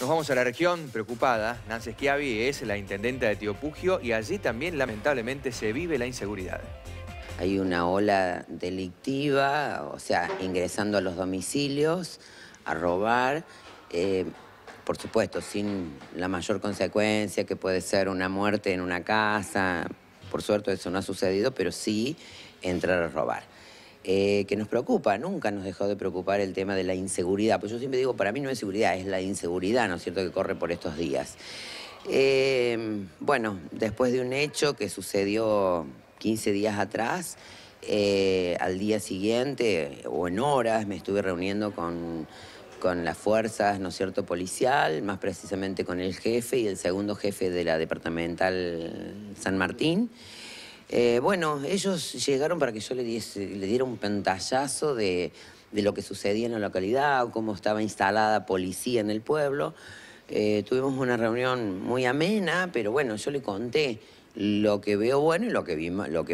Nos vamos a la región preocupada. Nancy Schiavi es la intendenta de Tiopugio y allí también lamentablemente se vive la inseguridad. Hay una ola delictiva, o sea, ingresando a los domicilios, a robar, eh, por supuesto, sin la mayor consecuencia que puede ser una muerte en una casa. Por suerte eso no ha sucedido, pero sí entrar a robar. Eh, que nos preocupa, nunca nos dejó de preocupar el tema de la inseguridad. Pues yo siempre digo, para mí no es seguridad, es la inseguridad, ¿no es cierto?, que corre por estos días. Eh, bueno, después de un hecho que sucedió 15 días atrás, eh, al día siguiente o en horas me estuve reuniendo con, con las fuerzas, ¿no es cierto?, policial, más precisamente con el jefe y el segundo jefe de la departamental San Martín. Eh, bueno, ellos llegaron para que yo le, diera un pantallazo de, de lo que sucedía en la localidad, cómo estaba instalada policía en el pueblo. Eh, tuvimos una reunión muy amena, pero bueno, yo le conté lo que veo bueno y lo que,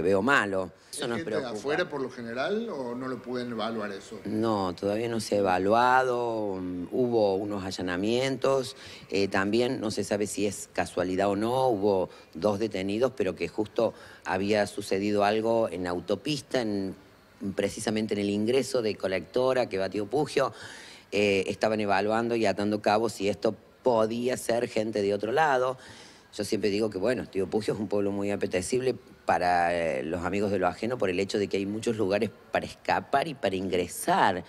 veo malo. Eso nos preocupa. de afuera por lo general o no lo pueden evaluar eso? No, todavía no se ha evaluado, mm, hubo unos allanamientos, eh, también no se sabe si es casualidad o no, hubo dos detenidos, pero que justo había sucedido algo en autopista, en, precisamente en el ingreso de colectora que batió Pugio, eh, estaban evaluando y atando cabo si esto podía ser gente de otro lado. Yo siempre digo que, bueno, Tío Pugio es un pueblo muy apetecible para eh, los amigos de lo ajeno por el hecho de que hay muchos lugares para escapar y para ingresar.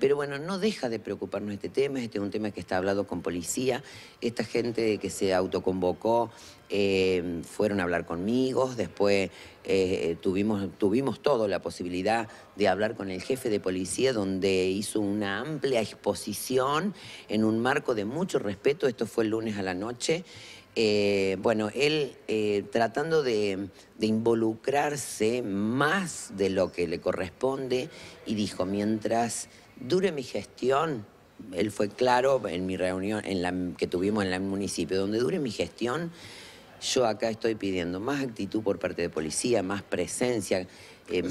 Pero bueno, no deja de preocuparnos este tema, este es un tema que está hablado con policía, esta gente que se autoconvocó eh, fueron a hablar conmigo, después eh, tuvimos, tuvimos todo la posibilidad de hablar con el jefe de policía donde hizo una amplia exposición en un marco de mucho respeto, esto fue el lunes a la noche. Eh, bueno, él eh, tratando de, involucrarse más de lo que le corresponde y dijo, mientras dure mi gestión, él fue claro en mi reunión en la, que tuvimos en el municipio, donde dure mi gestión, yo acá estoy pidiendo más actitud por parte de policía, más presencia. Eh,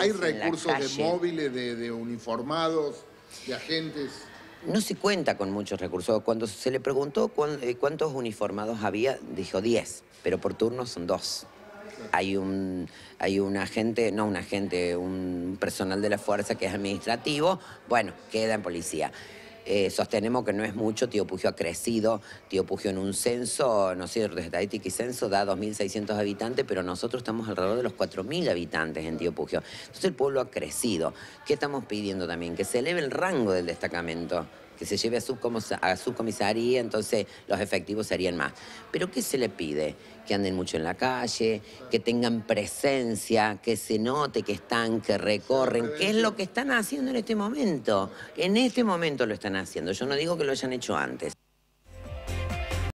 ¿Hay recursos de móviles, de uniformados, de agentes? no se cuenta con muchos recursos. Cuando se le preguntó eh, cuántos uniformados había, dijo 10, pero por turno son dos. Hay un, hay un agente, no un agente, un personal de la fuerza que es administrativo, bueno, queda en policía. Eh, sostenemos que no es mucho, Tío Pugio ha crecido, Tío Pugio en un censo, no sé, desde ética y censo da 2.600 habitantes, pero nosotros estamos alrededor de los 4.000 habitantes en Tío Pugio. Entonces el pueblo ha crecido. ¿Qué estamos pidiendo también? Que se eleve el rango del destacamento que se lleve a, su a subcomisaría, entonces los efectivos serían más. Pero ¿qué se le pide? Que anden mucho en la calle, que tengan presencia, que se note que están, que recorren, que es lo que están haciendo en este momento. En este momento lo están haciendo. Yo no digo que lo hayan hecho antes.